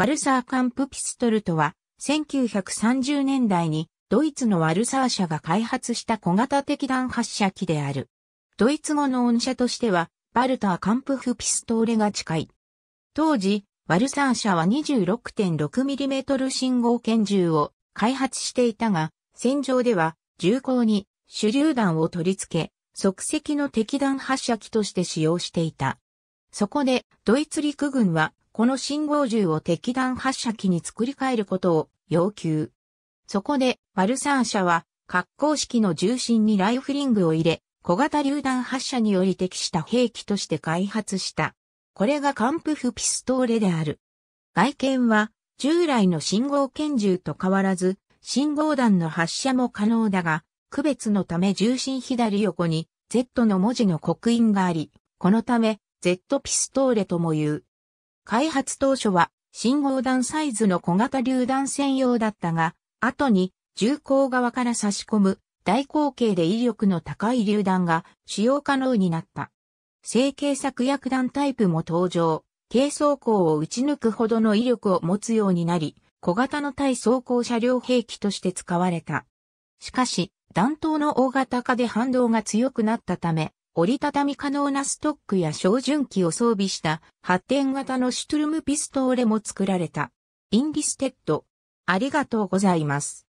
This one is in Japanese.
ワルサーカンプピストルとは、1930年代にドイツのワルサー社が開発した小型的弾発射機である。ドイツ語の音社としては、バルターカンプフピストーレが近い。当時、ワルサー社は 26.6mm 信号拳銃を開発していたが、戦場では銃口に手榴弾を取り付け、即席の敵弾発射機として使用していた。そこで、ドイツ陸軍はこの信号銃を敵弾発射機に作り変えることを要求。そこで、バルサー社は、格好式の重心にライフリングを入れ、小型榴弾発射により適した兵器として開発した。これがカンプフピストーレである。外見は、従来の信号拳銃と変わらず、信号弾の発射も可能だが、区別のため重心左横に Z の文字の刻印があり、このため Z ピストーレとも言う。開発当初は信号弾サイズの小型榴弾専用だったが、後に銃口側から差し込む大口径で威力の高い榴弾が使用可能になった。成形策薬弾タイプも登場、軽装甲を撃ち抜くほどの威力を持つようになり、小型の対装甲車両兵器として使われた。しかし、弾頭の大型化で反動が強くなったため、折りたたみ可能なストックや照準器を装備した発展型のシュトゥルムピストーレも作られた。インディステッド。ありがとうございます。